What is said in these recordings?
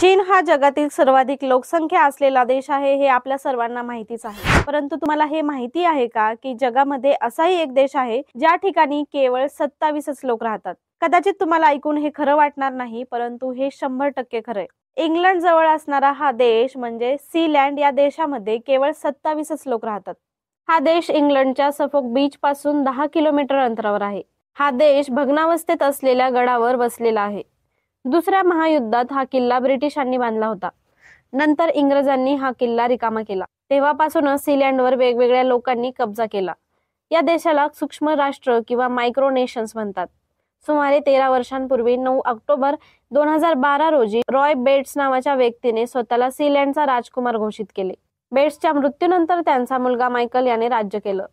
चीन हा जगातील सर्वाधिक लोकसंख्या असलेला देश आहे हे आपल्या सर्वांना माहितीच आहे परंतु तुम्हाला हे माहिती आहे का की जगामध्ये असाही एक देश आहे ज्या ठिकाणी केवळ सत्तावीसच लोक राहतात कदाचित तुम्हाला ऐकून हे खरं वाटणार नाही परंतु हे शंभर टक्के खरंय इंग्लंड जवळ असणारा हा देश म्हणजे सीलँड या देशामध्ये केवळ सत्तावीसच लोक राहतात हा देश इंग्लंडच्या सफोक बीच पासून दहा किलोमीटर अंतरावर आहे हा देश भग्नावस्थेत असलेल्या गडावर बसलेला आहे दुसऱ्या महायुद्धात हा किल्ला ब्रिटिशांनी बांधला होता नंतर इंग्रजांनी हा किल्ला रिकामा केला तेव्हापासूनच सीलँडवर वेगवेगळ्या लोकांनी कब्जा केला या देशाला सूक्ष्म राष्ट्र किंवा मायक्रो नेशन्स म्हणतात सुमारे तेरा वर्षांपूर्वी नऊ ऑक्टोबर दोन हजार बारा रोजी रॉय बेट्स नावाच्या व्यक्तीने स्वतःला सीलँडचा राजकुमार घोषित केले बेट्सच्या मृत्यूनंतर त्यांचा मुलगा मायकल याने राज्य केलं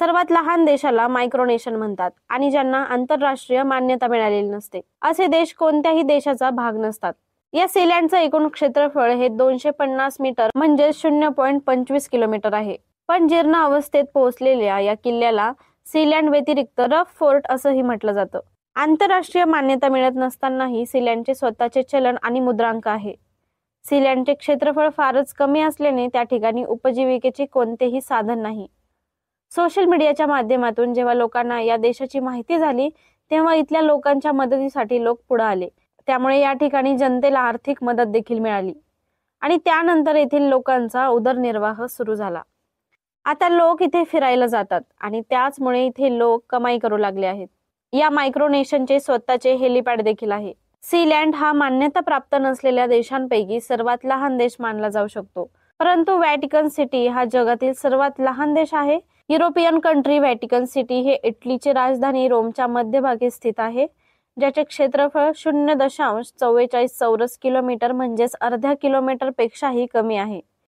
सर्वात लहान देशाला मायक्रोनेशन म्हणतात आणि ज्यांना आंतरराष्ट्रीय मान्यता मिळालेली नसते असे देश कोणत्याही देशाचा भाग नसतात या सीलँडचं एकूण क्षेत्रफळ हे दोनशे पन्नास मीटर म्हणजे शून्य पॉईंट पंचवीस किलोमीटर आहे पण जीर्ण अवस्थेत पोहोचलेल्या या किल्ल्याला सीलँड व्यतिरिक्त रफ फोर्ट असंही म्हटलं जातं आंतरराष्ट्रीय मान्यता मिळत नसतानाही सीलँडचे स्वतःचे चलन आणि मुद्रांक आहे सीलँडचे क्षेत्रफळ फारच कमी असल्याने त्या ठिकाणी उपजीविकेचे कोणतेही साधन नाही सोशल मीडियाच्या माध्यमातून जेव्हा लोकांना या देशाची माहिती झाली तेव्हा इथल्या लोकांच्या मदतीसाठी लोक पुढे आले त्यामुळे या ठिकाणी जनतेला आर्थिक मदत देखील मिळाली आणि त्यानंतर येथील लोकांचा उदरनिर्वाह सुरू झाला आता लोक इथे फिरायला जातात आणि त्याचमुळे इथे लोक कमाई करू लागले आहेत या मायक्रोनेशनचे स्वतःचे हेलिपॅड देखील आहे सीलँड हा मान्यता प्राप्त नसलेल्या देशांपैकी सर्वात लहान देश मानला जाऊ शकतो परंतु व्हॅटिकन सिटी हा जगातील सर्वात लहान देश आहे युरोपियन कंट्री व्हॅटिकन सिटी हे इटलीची राजधानी रोमच्या मध्यभागी स्थित आहे ज्याचे क्षेत्रफळ शून्य दशांश चव्वेचाळीस चौरस किलोमीटर म्हणजेच अर्ध्या पेक्षाही कमी आहे